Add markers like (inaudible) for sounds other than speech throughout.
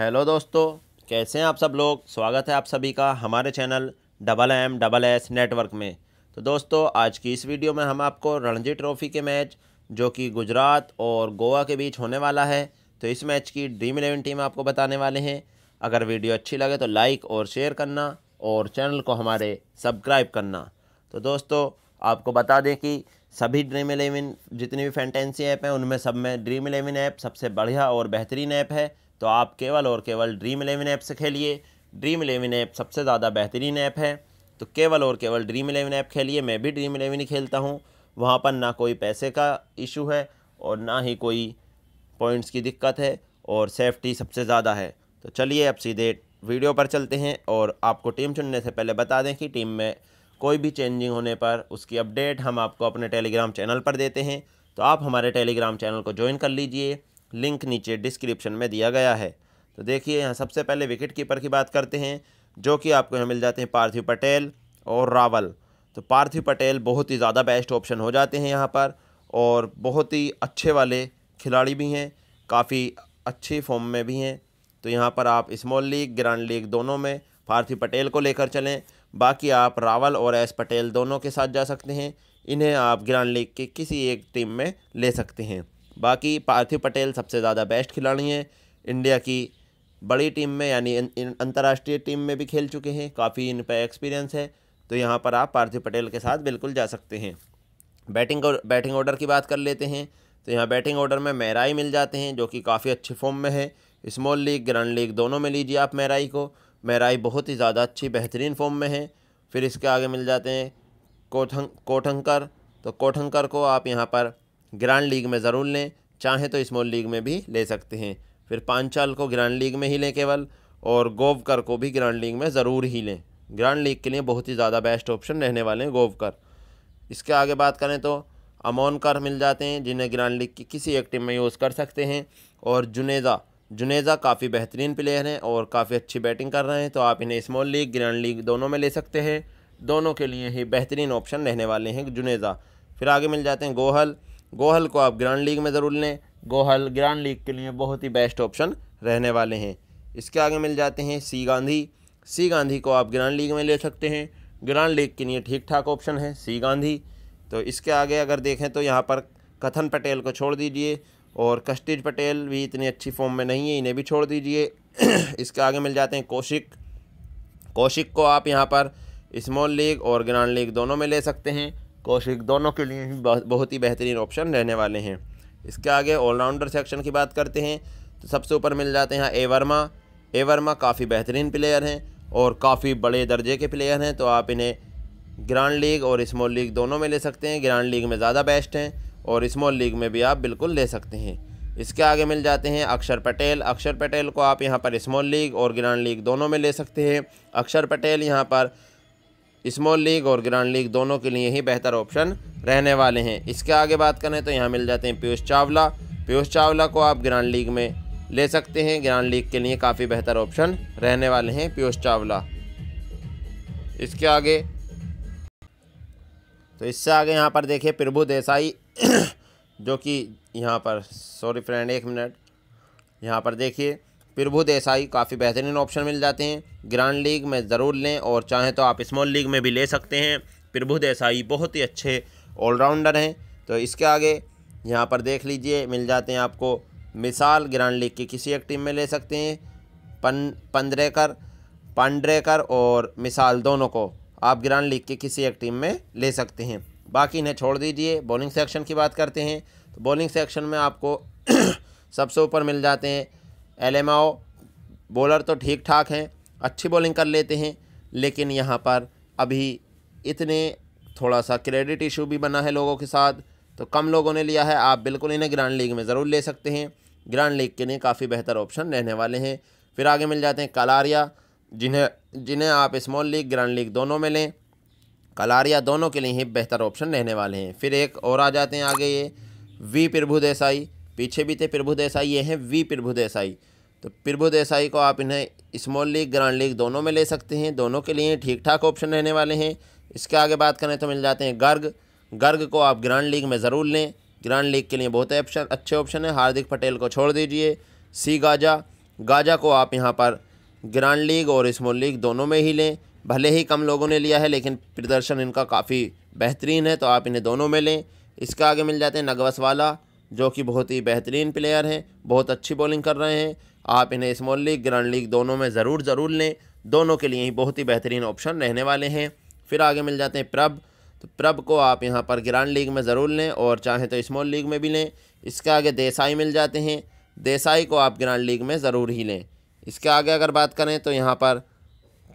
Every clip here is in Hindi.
हेलो दोस्तों कैसे हैं आप सब लोग स्वागत है आप सभी का हमारे channel double M double S network में तो दोस्तों आज की इस वीडियो में हम आपको रणजी ट्रॉफ़ी के मैच जो कि गुजरात और गोवा के बीच होने वाला है तो इस मैच की ड्रीम इलेवन टीम आपको बताने वाले हैं अगर वीडियो अच्छी लगे तो लाइक और शेयर करना और चैनल को हमारे सब्सक्राइब करना तो दोस्तों आपको बता दें कि सभी ड्रीम इलेवन जितनी भी फैंटेंसी ऐप हैं उनमें सब में ड्रीम इलेवन ऐप सबसे बढ़िया और बेहतरीन ऐप है तो आप केवल और केवल ड्रीम एलेवन ऐप से खेलिए ड्रीम एलेवन ऐप सबसे ज़्यादा बेहतरीन ऐप है तो केवल और केवल ड्रीम एलेवन ऐप खेलिए मैं भी ड्रीम एलेवन ही खेलता हूँ वहाँ पर ना कोई पैसे का इशू है और ना ही कोई पॉइंट्स की दिक्कत है और सेफ्टी सबसे ज़्यादा है तो चलिए अब सीधे वीडियो पर चलते हैं और आपको टीम चुनने से पहले बता दें कि टीम में कोई भी चेंजिंग होने पर उसकी अपडेट हम आपको अपने टेलीग्राम चैनल पर देते हैं तो आप हमारे टेलीग्राम चैनल को ज्वाइन कर लीजिए लिंक नीचे डिस्क्रिप्शन में दिया गया है तो देखिए यहाँ सबसे पहले विकेट कीपर की बात करते हैं जो कि आपको यहाँ मिल जाते हैं पार्थिव पटेल और रावल तो पार्थिव पटेल बहुत ही ज़्यादा बेस्ट ऑप्शन हो जाते हैं यहाँ पर और बहुत ही अच्छे वाले खिलाड़ी भी हैं काफ़ी अच्छी फॉर्म में भी हैं तो यहाँ पर आप स्मॉल लीग ग्रैंड लीग दोनों में पार्थिव पटेल को लेकर चलें बाकी आप रावल और एस पटेल दोनों के साथ जा सकते हैं इन्हें आप ग्रैंड लीग के किसी एक टीम में ले सकते हैं बाकी पार्थिव पटेल सबसे ज़्यादा बेस्ट खिलाड़ी हैं इंडिया की बड़ी टीम में यानी अंतर्राष्ट्रीय टीम में भी खेल चुके हैं काफ़ी इन पर एक्सपीरियंस है तो यहाँ पर आप पार्थिव पटेल के साथ बिल्कुल जा सकते हैं बैटिंग बैटिंग ऑर्डर की बात कर लेते हैं तो यहाँ बैटिंग ऑर्डर में मेराई मिल जाते हैं जो कि काफ़ी अच्छे फॉर्म में है स्मॉल लीग ग्रैंड लीग दोनों में लीजिए आप मेराई को मेराई बहुत ही ज़्यादा अच्छी बेहतरीन फॉर्म में है फिर इसके आगे मिल जाते हैं कोठं कोठंकर तो कोठंकर को आप यहाँ पर ग्रांड लीग में ज़रूर लें चाहें तो स्मॉल लीग में भी ले सकते हैं फिर पांचाल को ग्रांड लीग में ही लें केवल और गोवकर को भी ग्रांड लीग में ज़रूर ही लें ग्रांड लीग के लिए बहुत ही ज़्यादा बेस्ट ऑप्शन रहने वाले हैं गोवकर इसके आगे बात करें तो अमोनकर मिल जाते हैं जिन्हें ग्रांड लीग की किसी एक टीम में यूज़ कर सकते हैं और जुनेज़ा जुनेज़ा काफ़ी बेहतरीन प्लेयर हैं और काफ़ी अच्छी बैटिंग कर रहे हैं तो आप इन्हें स्मॉल लीग ग्रैंड लीग दोनों में ले सकते हैं दोनों के लिए ही बेहतरीन ऑप्शन रहने वाले हैं जुनेज़ा फिर आगे मिल जाते हैं गोहल गोहल को आप ग्रैंड लीग में ज़रूर लें गोहल ग्रैंड लीग के लिए बहुत ही बेस्ट ऑप्शन रहने वाले हैं इसके आगे मिल जाते हैं सी गांधी सी गांधी को आप ग्रैंड लीग में ले सकते हैं ग्रैंड लीग के लिए ठीक ठाक ऑप्शन है सी गांधी तो इसके आगे अगर देखें तो यहाँ पर कथन पटेल को छोड़ दीजिए और कस्टिज पटेल भी इतनी अच्छी फॉर्म में नहीं है इन्हें भी छोड़ दीजिए (clears throat) इसके आगे मिल जाते हैं कौशिक कौशिक को आप यहाँ पर स्मॉल लीग और ग्रैंड लीग दोनों में ले सकते हैं कौशिक दोनों के लिए ही बहुत ही बेहतरीन ऑप्शन रहने वाले हैं इसके आगे ऑलराउंडर सेक्शन की बात करते हैं तो सबसे ऊपर मिल जाते हैं ए वर्मा ए वर्मा काफ़ी बेहतरीन प्लेयर हैं और काफ़ी बड़े दर्जे के प्लेयर हैं तो आप इन्हें ग्रांड लीग और स्मॉल लीग दोनों में ले सकते हैं ग्रांड लीग में ज़्यादा बेस्ट हैं और स्मॉल लीग में भी आप बिल्कुल ले सकते हैं इसके आगे मिल जाते हैं अक्षर पटेल अक्षर पटेल को आप यहाँ पर स्मॉल लीग और ग्रांड लीग दोनों में ले सकते हैं अक्षर पटेल यहाँ पर स्मॉल लीग और ग्रैंड लीग दोनों के लिए ही बेहतर ऑप्शन रहने वाले हैं इसके आगे बात करें तो यहाँ मिल जाते हैं पीयूष चावला पीयूष चावला को आप ग्रैंड लीग में ले सकते हैं ग्रैंड लीग के लिए काफ़ी बेहतर ऑप्शन रहने वाले हैं पीयूष चावला इसके आगे तो इससे आगे यहाँ पर देखिए प्रभु देसाई (coughs) जो कि यहाँ पर सॉरी फ्रेंड एक मिनट यहाँ पर देखिए प्रभु देसाई काफ़ी बेहतरीन ऑप्शन मिल जाते हैं ग्रैंड लीग में ज़रूर लें और चाहें तो आप स्मॉल लीग में भी ले सकते हैं प्रभु देसाई बहुत ही अच्छे ऑलराउंडर हैं तो इसके आगे यहाँ पर देख लीजिए मिल जाते हैं आपको मिसाल ग्रैंड लीग की किसी एक टीम में ले सकते हैं पन पंद्रेकर पांड्रेकर और मिसाल दोनों को आप ग्रैंड लीग की किसी एक टीम में ले सकते हैं बाकी इन्हें छोड़ दीजिए बॉलिंग सेक्शन की बात करते हैं तो बॉलिंग सेक्शन में आपको (clears throat) सबसे ऊपर मिल जाते हैं एल बॉलर तो ठीक ठाक हैं अच्छी बॉलिंग कर लेते हैं लेकिन यहाँ पर अभी इतने थोड़ा सा क्रेडिट इशू भी बना है लोगों के साथ तो कम लोगों ने लिया है आप बिल्कुल इन्हें ग्रैंड लीग में ज़रूर ले सकते हैं ग्रैंड लीग के लिए काफ़ी बेहतर ऑप्शन रहने वाले हैं फिर आगे मिल जाते हैं कलारिया जिन्हें जिन्हें आप स्मॉल लीग ग्रैंड लीग दोनों में लें कलारिया दोनों के लिए ही बेहतर ऑप्शन रहने वाले हैं फिर एक और आ जाते हैं आगे ये वी प्रभु देसाई पीछे भी थे प्रभु देसाई ये हैं वी प्रभु देसाई तो प्रभु देसाई को आप इन्हें स्मॉल लीग ग्रांड लीग दोनों में ले सकते हैं दोनों के लिए ठीक ठाक ऑप्शन रहने वाले हैं इसके आगे बात करें तो मिल जाते हैं गर्ग गर्ग को आप ग्रांड लीग में ज़रूर लें ग्रांड लीग के लिए बहुत ऑप्शन अच्छे ऑप्शन है हार्दिक पटेल को छोड़ दीजिए सी गाजा गाजा को आप यहाँ पर ग्रांड लीग और स्मॉल लीग दोनों में ही लें भले ही कम लोगों ने लिया है लेकिन प्रदर्शन इनका काफ़ी बेहतरीन है तो आप इन्हें दोनों में लें इसके आगे मिल जाते हैं नगवस वाला जो कि बहुत ही बेहतरीन प्लेयर हैं बहुत अच्छी बॉलिंग कर रहे हैं आप इन्हें स्मॉल लीग ग्रैंड लीग दोनों में ज़रूर ज़रूर लें दोनों के लिए ही बहुत ही बेहतरीन ऑप्शन रहने वाले हैं फिर आगे मिल जाते हैं प्रभ तो प्रभ को आप यहाँ पर ग्रैंड लीग में ज़रूर लें और चाहें तो स्मॉल लीग में भी लें इसके आगे देसाई मिल जाते हैं देसाई को आप ग्रैंड लीग में ज़रूर ही लें इसके आगे अगर बात करें तो यहाँ पर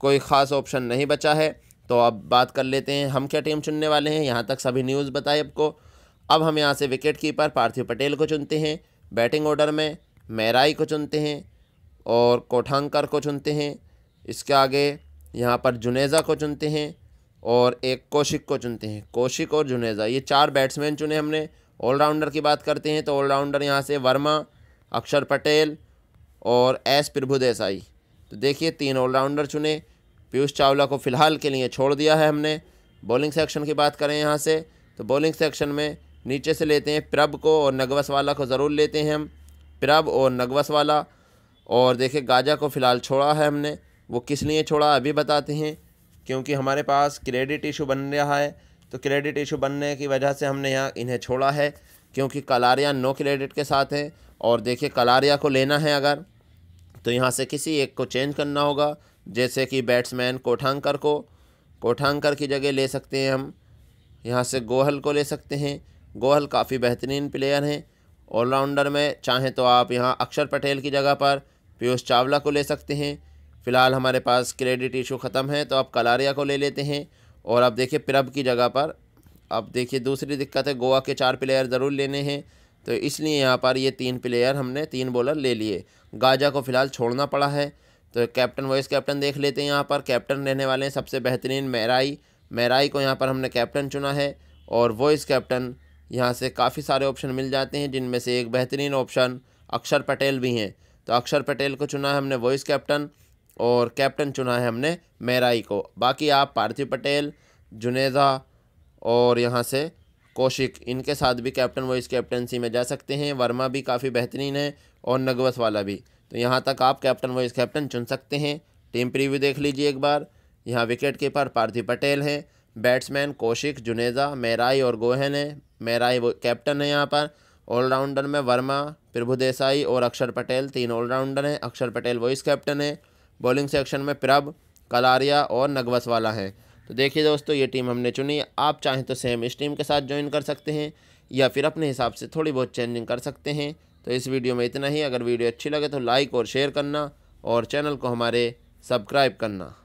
कोई ख़ास ऑप्शन नहीं बचा है तो अब बात कर लेते हैं हम क्या टीम चुनने वाले हैं यहाँ तक सभी न्यूज़ बताए आपको अब हम यहाँ से विकेट कीपर पार्थिव पटेल को चुनते हैं बैटिंग ऑर्डर में मैराई को चुनते हैं और कोठांकर को चुनते हैं इसके आगे यहाँ पर जुनेज़ा को चुनते हैं और एक कौशिक को चुनते हैं कौशिक और जुनेज़ा ये चार बैट्समैन चुने हमने ऑलराउंडर की बात करते हैं तो ऑलराउंडर यहाँ से वर्मा अक्षर पटेल और एस प्रभु देसाई तो देखिए तीन ऑलराउंडर चुने पीयूष चावला को फ़िलहाल के लिए छोड़ दिया है हमने बॉलिंग सेक्शन की बात करें यहाँ से तो बॉलिंग सेक्शन में नीचे से लेते हैं प्रभ को और नगवस वाला को ज़रूर लेते हैं हम प्रभ और नगवस वाला और देखिए गाजा को फ़िलहाल छोड़ा है हमने वो किस लिए छोड़ा अभी बताते हैं क्योंकि हमारे पास क्रेडिट इशू बन रहा है तो क्रेडिट इशू बनने की वजह से हमने यहाँ इन्हें छोड़ा है क्योंकि कलारिया नो क्रेडिट के साथ है और देखिए कलारिया को लेना है अगर तो यहाँ से किसी एक को चेंज करना होगा जैसे कि बैट्समैन कोठांकर को कोठांकर की जगह ले सकते हैं हम यहाँ से गोहल को ले सकते हैं गोहल काफ़ी बेहतरीन प्लेयर हैं ऑलराउंडर में चाहें तो आप यहाँ अक्षर पटेल की जगह पर पीयूष चावला को ले सकते हैं फ़िलहाल हमारे पास क्रेडिट इशू ख़त्म है तो आप कलारिया को ले लेते हैं और आप देखिए पिरब की जगह पर आप देखिए दूसरी दिक्कत है गोवा के चार प्लेयर ज़रूर लेने हैं तो इसलिए यहाँ पर ये तीन प्लेयर हमने तीन बॉलर ले लिए गाजा को फ़िलहाल छोड़ना पड़ा है तो कैप्टन वाइस कैप्टन देख लेते हैं यहाँ पर कैप्टन रहने वाले हैं सबसे बेहतरीन मैराई मैराई को यहाँ पर हमने कैप्टन चुना है और वॉइस कैप्टन यहाँ से काफ़ी सारे ऑप्शन मिल जाते हैं जिनमें से एक बेहतरीन ऑप्शन अक्षर पटेल भी हैं तो अक्षर पटेल को चुना है हमने वॉइस कैप्टन और कैप्टन चुना है हमने मेराई को बाकी आप पार्थिव पटेल जुनेजा और यहाँ से कौशिक इनके साथ भी कैप्टन वॉइस कैप्टनसी में जा सकते हैं वर्मा भी काफ़ी बेहतरीन है और नगवस वाला भी तो यहाँ तक आप कैप्टन वॉइस कैप्टन चुन सकते हैं टीम प्रीव्यू देख लीजिए एक बार यहाँ विकेट कीपर पार्थिव पटेल हैं बैट्समैन कौशिक जुनेजा मेराई और गोहन है मेराई वो कैप्टन है यहाँ पर ऑलराउंडर में वर्मा प्रभु देसाई और अक्षर पटेल तीन ऑलराउंडर हैं अक्षर पटेल वॉइस कैप्टन है बॉलिंग सेक्शन में प्रभ कलारिया और नगवस वाला है तो देखिए दोस्तों ये टीम हमने चुनी आप चाहें तो सेम इस टीम के साथ ज्वाइन कर सकते हैं या फिर अपने हिसाब से थोड़ी बहुत चेंजिंग कर सकते हैं तो इस वीडियो में इतना ही अगर वीडियो अच्छी लगे तो लाइक और शेयर करना और चैनल को हमारे सब्सक्राइब करना